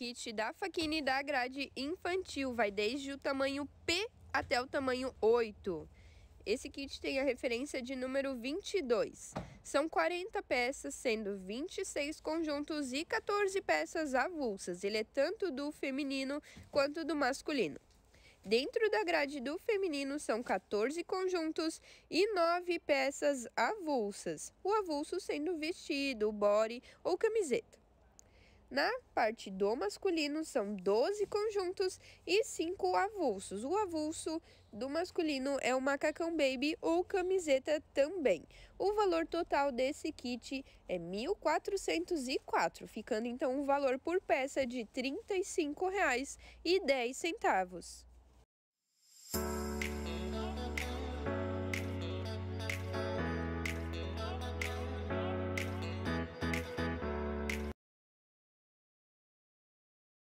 kit da Faquini da grade infantil. Vai desde o tamanho P até o tamanho 8. Esse kit tem a referência de número 22. São 40 peças, sendo 26 conjuntos e 14 peças avulsas. Ele é tanto do feminino quanto do masculino. Dentro da grade do feminino são 14 conjuntos e 9 peças avulsas, o avulso sendo vestido, body ou camiseta. Na parte do masculino, são 12 conjuntos e 5 avulsos. O avulso do masculino é o macacão baby ou camiseta também. O valor total desse kit é 1.404, ficando então um valor por peça de R$ 35,10.